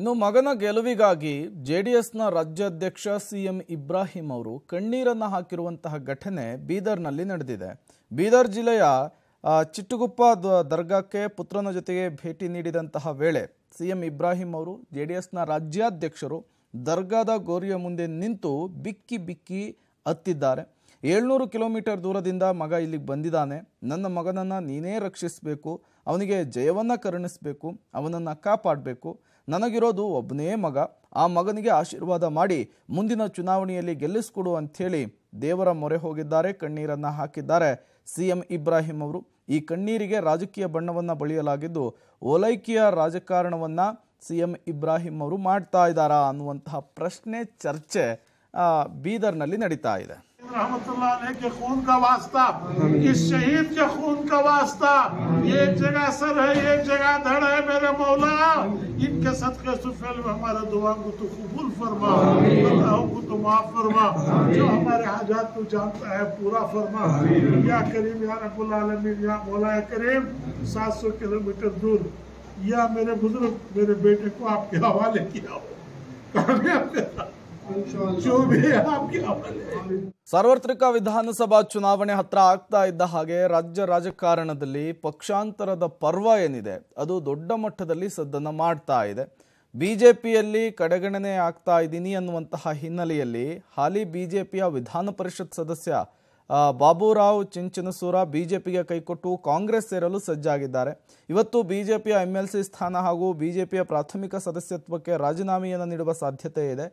ಇನ್ನು ಮಗನ ಗೆಲುವಿಗಾಗಿ ಜೆ ಡಿ ಎಸ್ನ ರಾಜ್ಯಾಧ್ಯಕ್ಷ ಸಿಎಂ ಇಬ್ರಾಹಿಂ ಅವರು ಕಣ್ಣೀರನ್ನು ಹಾಕಿರುವಂತಹ ಘಟನೆ ಬೀದರ್ನಲ್ಲಿ ನಡೆದಿದೆ ಬೀದರ್ ಜಿಲ್ಲೆಯ ಚಿಟ್ಟುಗುಪ್ಪ ದರ್ಗಾಕ್ಕೆ ಪುತ್ರನ ಜೊತೆಗೆ ಭೇಟಿ ನೀಡಿದಂತಹ ವೇಳೆ ಸಿಎಂ ಇಬ್ರಾಹಿಂ ಅವರು ಜೆ ಡಿ ಎಸ್ನ ರಾಜ್ಯಾಧ್ಯಕ್ಷರು ದರ್ಗಾದ ಗೋರಿಯ ಮುಂದೆ ನಿಂತು ಬಿಕ್ಕಿ ಬಿಕ್ಕಿ ಹತ್ತಿದ್ದಾರೆ ಏಳ್ನೂರು ಕಿಲೋಮೀಟರ್ ದೂರದಿಂದ ಮಗ ಇಲ್ಲಿಗೆ ಬಂದಿದ್ದಾನೆ ನನ್ನ ಮಗನನ್ನು ನೀನೇ ರಕ್ಷಿಸಬೇಕು ಅವನಿಗೆ ಜಯವನ್ನು ಕರುಣಿಸಬೇಕು ಅವನನ್ನು ಕಾಪಾಡಬೇಕು ನನಗಿರೋದು ಒಬ್ಬನೇ ಮಗ ಆ ಮಗನಿಗೆ ಆಶೀರ್ವಾದ ಮಾಡಿ ಮುಂದಿನ ಚುನಾವಣೆಯಲ್ಲಿ ಗೆಲ್ಲಿಸ್ಕೊಡು ಅಂಥೇಳಿ ದೇವರ ಮೊರೆ ಹೋಗಿದ್ದಾರೆ ಕಣ್ಣೀರನ್ನು ಹಾಕಿದ್ದಾರೆ ಸಿ ಎಂ ಇಬ್ರಾಹಿಂ ಅವರು ಈ ಕಣ್ಣೀರಿಗೆ ರಾಜಕೀಯ ಬಣ್ಣವನ್ನು ಬಳಿಯಲಾಗಿದ್ದು ಓಲೈಕೆಯ ರಾಜಕಾರಣವನ್ನು ಸಿ ಎಂ ಇಬ್ರಾಹಿಂ ಅವರು ಮಾಡ್ತಾ ಇದ್ದಾರಾ ಅನ್ನುವಂತಹ ಪ್ರಶ್ನೆ ಚರ್ಚೆ ಬೀದರ್ನಲ್ಲಿ ನಡೀತಾ ಇದೆ رحمت اللہ علیہ کے خون کا واسطہ اس شہید کے خون کا واسطہ یہ ایک جگہ سر ہے یہ ایک جگہ دھڑ ہے میرے مولا ان کے صدقے سفیل میں ہمارا دعا کو تو قبول فرما اللہوں کو تو معاف فرما جو ہمارے حاجات تو جانتا ہے پورا فرما یا کریم یا رب العالمین یا مولا کریم سات سو کلومیٹر دور یا میرے بزرگ میرے بیٹے کو آپ کے حوالے کیا ہو کامیاب کرتا ಸಾರ್ವತ್ರಿಕ ವಿಧಾನಸಭಾ ಚುನಾವಣೆ ಹತ್ರ ಆಗ್ತಾ ಇದ್ದ ಹಾಗೆ ರಾಜ್ಯ ರಾಜಕಾರಣದಲ್ಲಿ ಪಕ್ಷಾಂತರದ ಪರ್ವ ಏನಿದೆ ಅದು ದೊಡ್ಡ ಮಟ್ಟದಲ್ಲಿ ಸದ್ದನ್ನ ಮಾಡ್ತಾ ಇದೆ ಬಿಜೆಪಿಯಲ್ಲಿ ಕಡೆಗಣನೆ ಆಗ್ತಾ ಇದ್ದೀನಿ ಅನ್ನುವಂತಹ ಹಿನ್ನೆಲೆಯಲ್ಲಿ ಹಾಲಿ ಬಿಜೆಪಿಯ ವಿಧಾನ ಪರಿಷತ್ ಸದಸ್ಯ ಬಾಬುರಾವ್ ಚಿಂಚನಸೂರ ಬಿಜೆಪಿಗೆ ಕೈಕೊಟ್ಟು ಕಾಂಗ್ರೆಸ್ ಸೇರಲು ಸಜ್ಜಾಗಿದ್ದಾರೆ ಇವತ್ತು ಬಿಜೆಪಿಯ ಸಿ ಸ್ಥಾನ ಹಾಗೂ ಬಿಜೆಪಿಯ ಪ್ರಾಥಮಿಕ ಸದಸ್ಯತ್ವಕ್ಕೆ ರಾಜೀನಾಮೆಯನ್ನು ನೀಡುವ ಸಾಧ್ಯತೆ ಇದೆ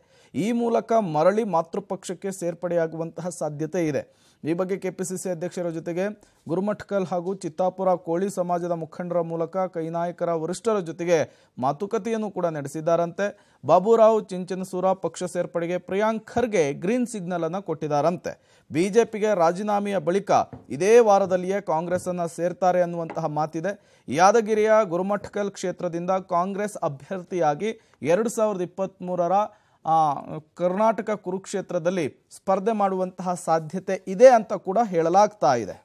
ಈ ಮೂಲಕ ಮರಳಿ ಮಾತೃಪಕ್ಷಕ್ಕೆ ಸೇರ್ಪಡೆಯಾಗುವಂತಹ ಸಾಧ್ಯತೆ ಇದೆ ಈ ಬಗ್ಗೆ ಕೆಪಿಸಿಸಿ ಅಧ್ಯಕ್ಷರ ಜೊತೆಗೆ ಗುರುಮಠಕಲ್ ಹಾಗೂ ಚಿತ್ತಾಪುರ ಕೋಳಿ ಸಮಾಜದ ಮುಖಂಡರ ಮೂಲಕ ಕೈನಾಯಕರ ವರಿಷ್ಠರ ಜೊತೆಗೆ ಮಾತುಕತೆಯನ್ನು ಕೂಡ ನಡೆಸಿದ್ದಾರಂತೆ ಬಾಬುರಾವ್ ಚಿಂಚನಸೂರ ಪಕ್ಷ ಸೇರ್ಪಡೆಗೆ ಪ್ರಿಯಾಂಕ್ ಖರ್ಗೆ ಗ್ರೀನ್ ಸಿಗ್ನಲ್ ಅನ್ನು ಕೊಟ್ಟಿದ್ದಾರಂತೆ ಬಿಜೆಪಿಗೆ ರಾಜೀನಾಮೆಯ ಬಳಿಕ ಇದೇ ವಾರದಲ್ಲಿಯೇ ಕಾಂಗ್ರೆಸ್ಸನ್ನು ಸೇರ್ತಾರೆ ಅನ್ನುವಂತಹ ಮಾತಿದೆ ಯಾದಗಿರಿಯ ಗುರುಮಠಕಲ್ ಕ್ಷೇತ್ರದಿಂದ ಕಾಂಗ್ರೆಸ್ ಅಭ್ಯರ್ಥಿಯಾಗಿ ಎರಡು ಸಾವಿರದ ಇಪ್ಪತ್ತ್ಮೂರರ ಕರ್ನಾಟಕ ಕುರುಕ್ಷೇತ್ರದಲ್ಲಿ ಸ್ಪರ್ಧೆ ಮಾಡುವಂತಹ ಸಾಧ್ಯತೆ ಇದೆ ಅಂತ ಕೂಡ ಹೇಳಲಾಗ್ತಾ ಇದೆ